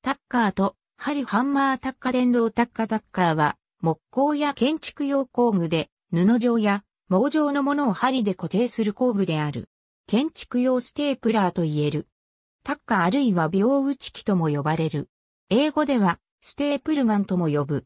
タッカーと、針ハンマータッカ電動タッカタッカーは、木工や建築用工具で、布状や毛状のものを針で固定する工具である。建築用ステープラーと言える。タッカーあるいは秒打ち機とも呼ばれる。英語では、ステープルガンとも呼ぶ。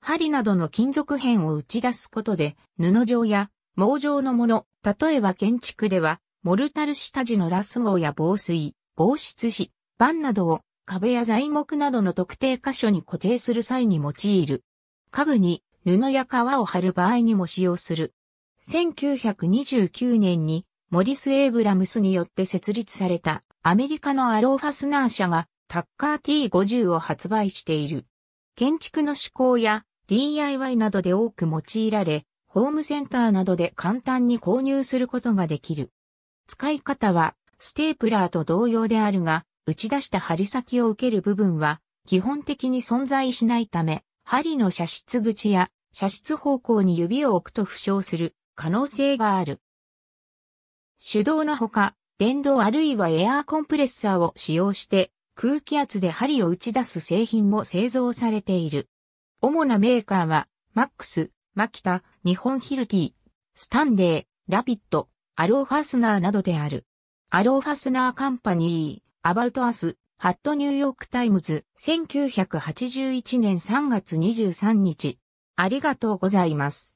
針などの金属片を打ち出すことで、布状や毛状のもの、例えば建築では、モルタル下地のラスモーや防水、防湿紙、板などを壁や材木などの特定箇所に固定する際に用いる。家具に布や革を貼る場合にも使用する。1929年にモリス・エイブラムスによって設立されたアメリカのアローファスナー社がタッカー T50 を発売している。建築の施工や DIY などで多く用いられ、ホームセンターなどで簡単に購入することができる。使い方はステープラーと同様であるが、打ち出した針先を受ける部分は基本的に存在しないため、針の射出口や射出方向に指を置くと負傷する可能性がある。手動のほか、電動あるいはエアーコンプレッサーを使用して空気圧で針を打ち出す製品も製造されている。主なメーカーは、マックス、マキタ、日本ヒルティ、スタンレー、ラピット、アローファスナーなどである。アローファスナーカンパニー、About Us ハットニューヨークタイムズ1981年3月23日ありがとうございます。